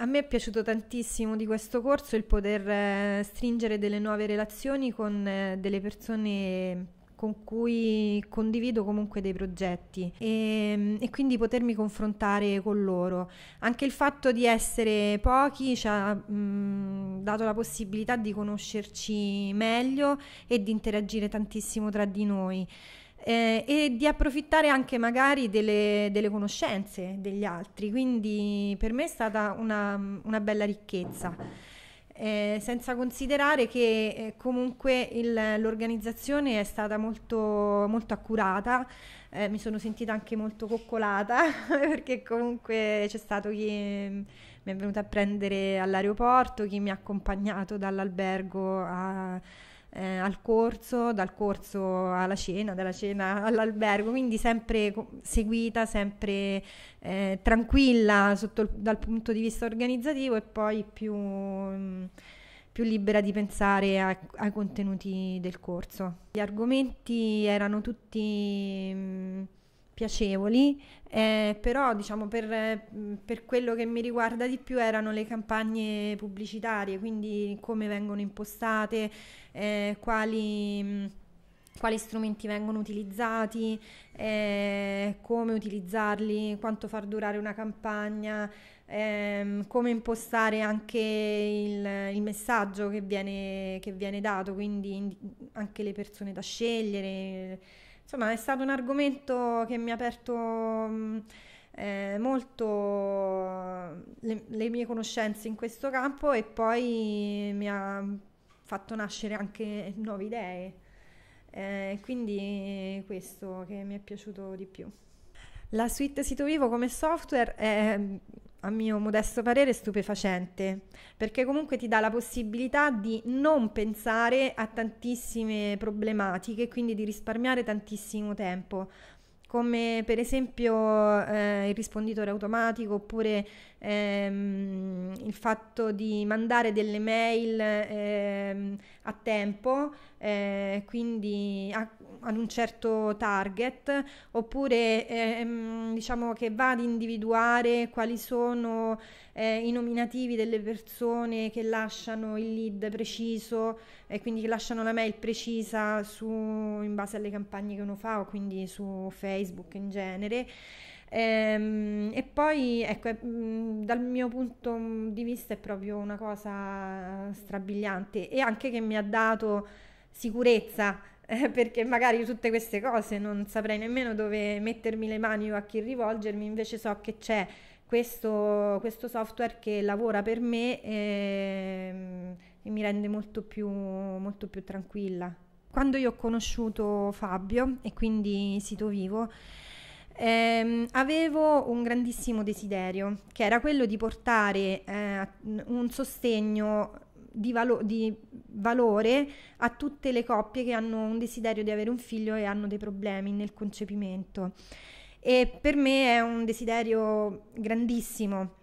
a me è piaciuto tantissimo di questo corso il poter eh, stringere delle nuove relazioni con eh, delle persone con cui condivido comunque dei progetti e, mm, e, quindi potermi confrontare con loro. Anche il fatto di essere pochi ci ha mh, mm, dato la possibilità di conoscerci meglio e di interagire tantissimo tra di noi eh, e di approfittare anche magari delle, delle, conoscenze degli altri. Quindi per me è stata una, una bella ricchezza. Eh, senza considerare che eh, comunque il, l'organizzazione è stata molto, molto accurata, eh, mi sono sentita anche molto coccolata perché comunque c'è stato chi mm, mi è venuto a prendere all'aeroporto, chi mi ha accompagnato dall'albergo a eh, al corso, dal corso alla cena, dalla cena all'albergo, quindi sempre seguita, sempre eh, tranquilla il, dal punto di vista organizzativo e poi più, mh, mm, più libera di pensare a, ai contenuti del corso. Gli argomenti erano tutti... Mh, mm, piacevoli, eh, però diciamo per, mm, per, quello che mi riguarda di più erano le campagne pubblicitarie, quindi come vengono impostate, eh, quali, mm, quali, strumenti vengono utilizzati, eh, come utilizzarli, quanto far durare una campagna, ehm, come impostare anche il, il messaggio che viene, che viene dato, quindi anche le persone da scegliere Insomma, è stato un argomento che mi ha aperto mm, eh, molto le, le mie conoscenze in questo campo e poi mi ha fatto nascere anche nuove idee. Eh, quindi questo che mi è piaciuto di più. La suite Sito Vivo come software è a mio modesto parere, stupefacente, perché comunque ti dà la possibilità di non pensare a tantissime problematiche, e quindi di risparmiare tantissimo tempo come per esempio eh, il risponditore automatico oppure ehm, il fatto di mandare delle mail ehm, a tempo, eh, quindi a, ad un certo target, oppure ehm, diciamo che va ad individuare quali sono eh, i nominativi delle persone che lasciano il lead preciso e quindi che lasciano la mail precisa su, in base alle campagne che uno fa o quindi su Facebook Facebook in genere. Ehm, e poi, ecco, mm, dal mio punto di vista è proprio una cosa strabiliante e anche che mi ha dato sicurezza eh, perché magari tutte queste cose non saprei nemmeno dove mettermi le mani o a chi rivolgermi, invece so che c'è questo, questo software che lavora per me e, ehm, e mi rende molto più, molto più tranquilla quando io ho conosciuto Fabio e quindi Sito Vivo, ehm, avevo un grandissimo desiderio che era quello di portare eh, un sostegno di, valo- di, valore a tutte le coppie che hanno un desiderio di avere un figlio e hanno dei problemi nel concepimento. E per me è un desiderio grandissimo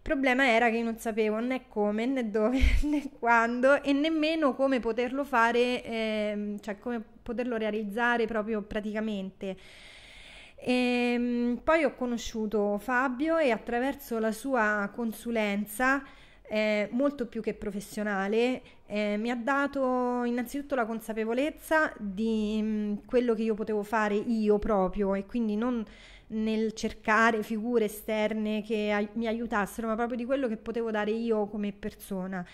il problema era che io non sapevo né come, né dove, né quando e nemmeno come poterlo fare, eh, cioè come poterlo realizzare proprio praticamente. E, ehm, poi ho conosciuto Fabio e attraverso la sua consulenza eh, molto più che professionale, eh, mi ha dato innanzitutto la consapevolezza di mh, mm, quello che io potevo fare io proprio e quindi non nel cercare figure esterne che ai- mi aiutassero, ma proprio di quello che potevo dare io come persona.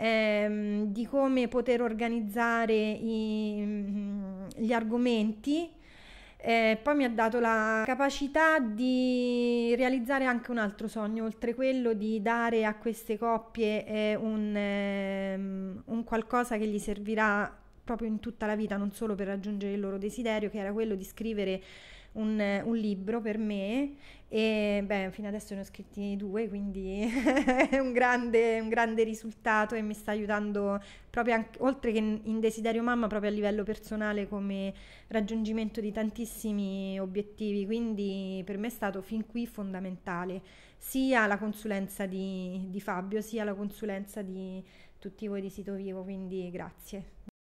Ehm, di come poter organizzare i, mm, gli argomenti eh, poi mi ha dato la capacità di realizzare anche un altro sogno, oltre quello di dare a queste coppie eh, un, ehm, un, qualcosa che gli servirà proprio in tutta la vita, non solo per raggiungere il loro desiderio, che era quello di scrivere un, un libro per me e beh, fino adesso ne ho scritti due, quindi è un grande, un grande risultato e mi sta aiutando proprio anche, oltre che in desiderio mamma, proprio a livello personale come raggiungimento di tantissimi obiettivi, quindi per me è stato fin qui fondamentale sia la consulenza di, di Fabio sia la consulenza di tutti voi di Sito Vivo, quindi grazie.